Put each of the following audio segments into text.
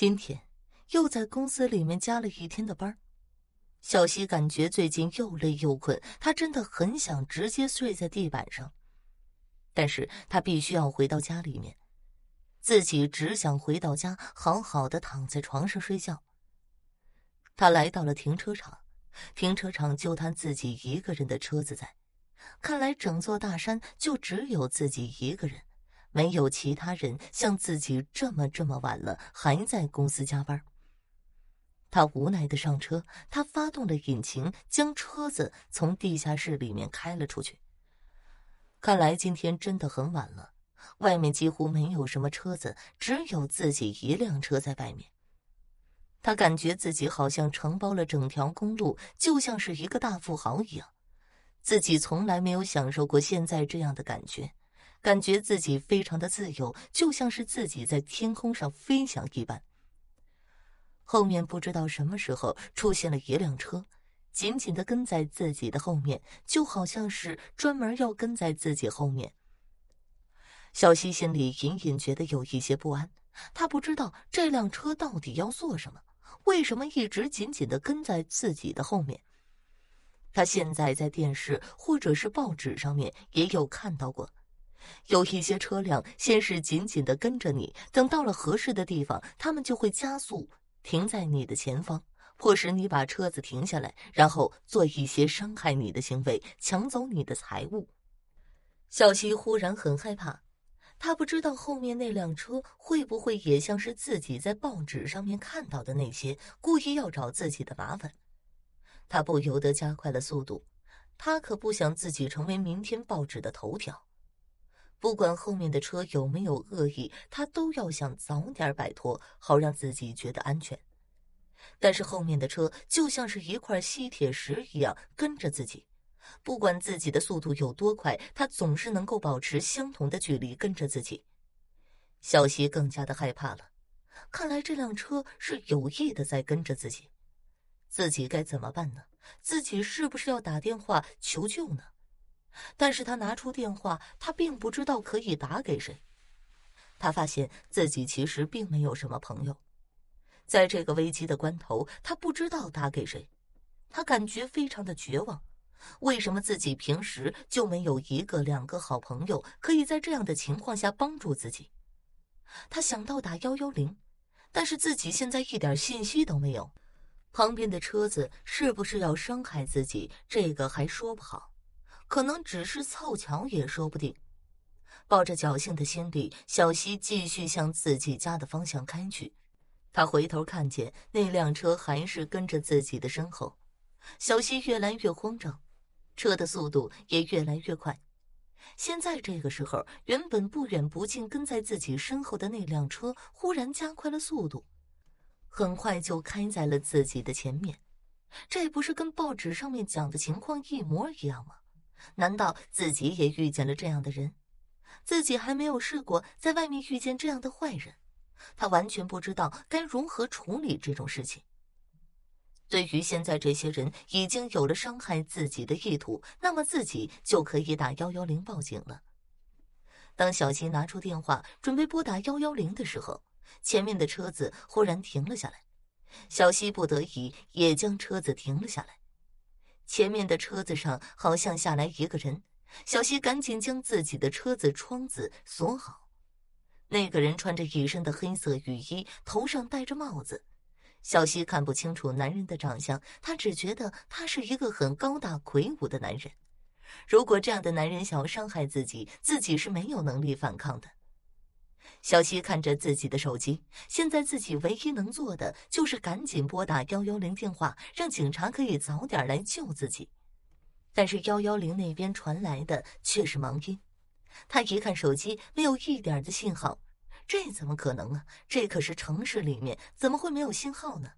今天又在公司里面加了一天的班，小西感觉最近又累又困，他真的很想直接睡在地板上，但是他必须要回到家里面，自己只想回到家好好的躺在床上睡觉。他来到了停车场，停车场就他自己一个人的车子在，看来整座大山就只有自己一个人。没有其他人像自己这么这么晚了还在公司加班。他无奈的上车，他发动了引擎，将车子从地下室里面开了出去。看来今天真的很晚了，外面几乎没有什么车子，只有自己一辆车在外面。他感觉自己好像承包了整条公路，就像是一个大富豪一样，自己从来没有享受过现在这样的感觉。感觉自己非常的自由，就像是自己在天空上飞翔一般。后面不知道什么时候出现了一辆车，紧紧的跟在自己的后面，就好像是专门要跟在自己后面。小西心里隐隐觉得有一些不安，他不知道这辆车到底要做什么，为什么一直紧紧的跟在自己的后面。他现在在电视或者是报纸上面也有看到过。有一些车辆先是紧紧的跟着你，等到了合适的地方，他们就会加速停在你的前方，迫使你把车子停下来，然后做一些伤害你的行为，抢走你的财物。小西忽然很害怕，他不知道后面那辆车会不会也像是自己在报纸上面看到的那些，故意要找自己的麻烦。他不由得加快了速度，他可不想自己成为明天报纸的头条。不管后面的车有没有恶意，他都要想早点摆脱，好让自己觉得安全。但是后面的车就像是一块吸铁石一样跟着自己，不管自己的速度有多快，他总是能够保持相同的距离跟着自己。小西更加的害怕了，看来这辆车是有意的在跟着自己，自己该怎么办呢？自己是不是要打电话求救呢？但是他拿出电话，他并不知道可以打给谁。他发现自己其实并没有什么朋友，在这个危机的关头，他不知道打给谁。他感觉非常的绝望。为什么自己平时就没有一个、两个好朋友，可以在这样的情况下帮助自己？他想到打幺幺零，但是自己现在一点信息都没有。旁边的车子是不是要伤害自己？这个还说不好。可能只是凑巧也说不定，抱着侥幸的心理，小溪继续向自己家的方向开去。他回头看见那辆车还是跟着自己的身后，小溪越来越慌张，车的速度也越来越快。现在这个时候，原本不远不近跟在自己身后的那辆车忽然加快了速度，很快就开在了自己的前面。这不是跟报纸上面讲的情况一模一样吗？难道自己也遇见了这样的人？自己还没有试过在外面遇见这样的坏人，他完全不知道该如何处理这种事情。对于现在这些人已经有了伤害自己的意图，那么自己就可以打幺幺零报警了。当小西拿出电话准备拨打幺幺零的时候，前面的车子忽然停了下来，小西不得已也将车子停了下来。前面的车子上好像下来一个人，小西赶紧将自己的车子窗子锁好。那个人穿着一身的黑色雨衣，头上戴着帽子。小西看不清楚男人的长相，他只觉得他是一个很高大魁梧的男人。如果这样的男人想要伤害自己，自己是没有能力反抗的。小西看着自己的手机，现在自己唯一能做的就是赶紧拨打幺幺零电话，让警察可以早点来救自己。但是幺幺零那边传来的却是忙音。他一看手机没有一点的信号，这怎么可能啊？这可是城市里面，怎么会没有信号呢？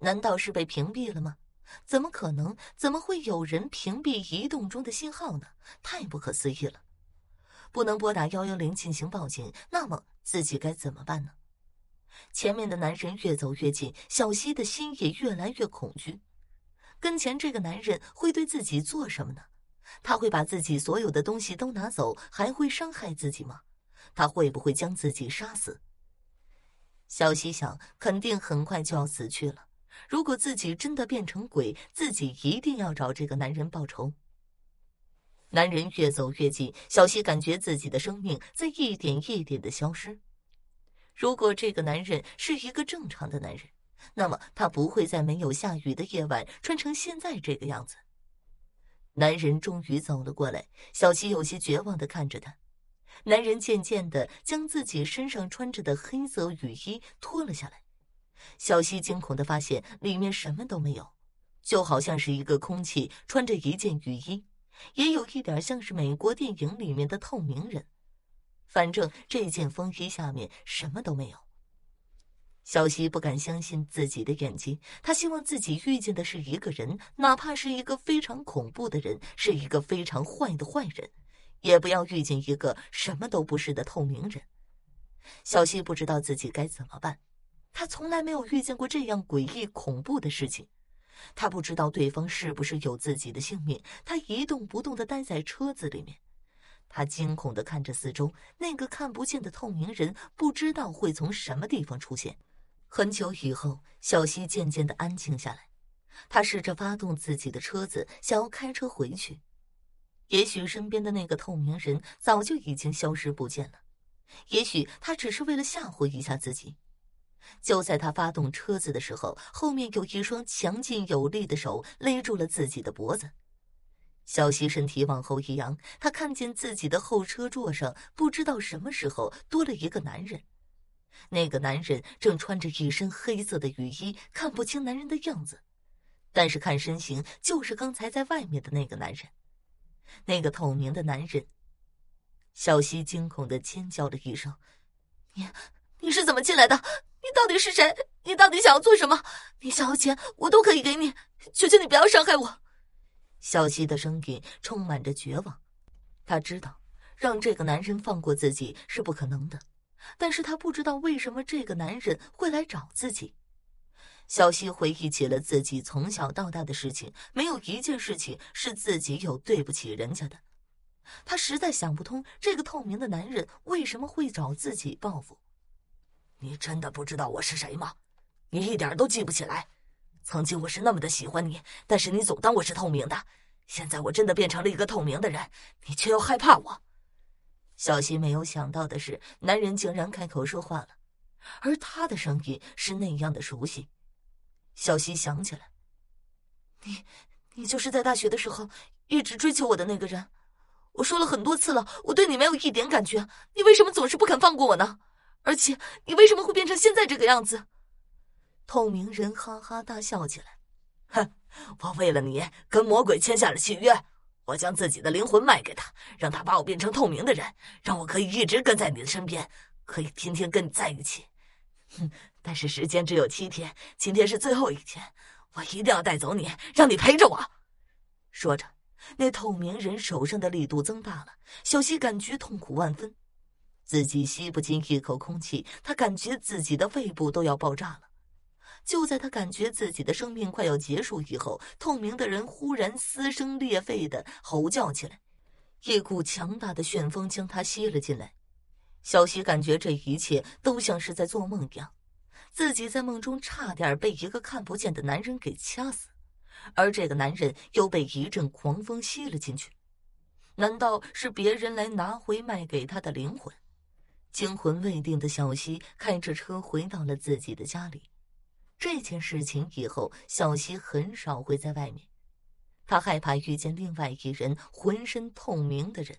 难道是被屏蔽了吗？怎么可能？怎么会有人屏蔽移动中的信号呢？太不可思议了！不能拨打幺幺零进行报警，那么自己该怎么办呢？前面的男人越走越近，小西的心也越来越恐惧。跟前这个男人会对自己做什么呢？他会把自己所有的东西都拿走，还会伤害自己吗？他会不会将自己杀死？小希想，肯定很快就要死去了。如果自己真的变成鬼，自己一定要找这个男人报仇。男人越走越近，小西感觉自己的生命在一点一点的消失。如果这个男人是一个正常的男人，那么他不会在没有下雨的夜晚穿成现在这个样子。男人终于走了过来，小西有些绝望的看着他。男人渐渐的将自己身上穿着的黑色雨衣脱了下来，小西惊恐的发现里面什么都没有，就好像是一个空气穿着一件雨衣。也有一点像是美国电影里面的透明人，反正这件风衣下面什么都没有。小西不敢相信自己的眼睛，他希望自己遇见的是一个人，哪怕是一个非常恐怖的人，是一个非常坏的坏人，也不要遇见一个什么都不是的透明人。小西不知道自己该怎么办，他从来没有遇见过这样诡异恐怖的事情。他不知道对方是不是有自己的性命，他一动不动的待在车子里面。他惊恐的看着四周，那个看不见的透明人不知道会从什么地方出现。很久以后，小溪渐渐的安静下来。他试着发动自己的车子，想要开车回去。也许身边的那个透明人早就已经消失不见了，也许他只是为了吓唬一下自己。就在他发动车子的时候，后面有一双强劲有力的手勒住了自己的脖子。小西身体往后一扬，他看见自己的后车座上不知道什么时候多了一个男人。那个男人正穿着一身黑色的雨衣，看不清男人的样子，但是看身形就是刚才在外面的那个男人，那个透明的男人。小西惊恐地尖叫了一声：“你，你是怎么进来的？”你到底是谁？你到底想要做什么？你想要钱，我都可以给你。求求你不要伤害我！小希的声音充满着绝望。他知道让这个男人放过自己是不可能的，但是他不知道为什么这个男人会来找自己。小希回忆起了自己从小到大的事情，没有一件事情是自己有对不起人家的。他实在想不通这个透明的男人为什么会找自己报复。你真的不知道我是谁吗？你一点都记不起来。曾经我是那么的喜欢你，但是你总当我是透明的。现在我真的变成了一个透明的人，你却又害怕我。小希没有想到的是，男人竟然开口说话了，而他的声音是那样的熟悉。小希想起来，你，你就是在大学的时候一直追求我的那个人。我说了很多次了，我对你没有一点感觉，你为什么总是不肯放过我呢？而且，你为什么会变成现在这个样子？透明人哈哈大笑起来，哼，我为了你跟魔鬼签下了契约，我将自己的灵魂卖给他，让他把我变成透明的人，让我可以一直跟在你的身边，可以天天跟你在一起。哼，但是时间只有七天，今天是最后一天，我一定要带走你，让你陪着我。说着，那透明人手上的力度增大了，小希感觉痛苦万分。自己吸不进一口空气，他感觉自己的肺部都要爆炸了。就在他感觉自己的生命快要结束以后，透明的人忽然撕声裂肺的吼叫起来，一股强大的旋风将他吸了进来。小西感觉这一切都像是在做梦一样，自己在梦中差点被一个看不见的男人给掐死，而这个男人又被一阵狂风吸了进去。难道是别人来拿回卖给他的灵魂？惊魂未定的小西开着车回到了自己的家里。这件事情以后，小西很少会在外面，他害怕遇见另外一人浑身透明的人。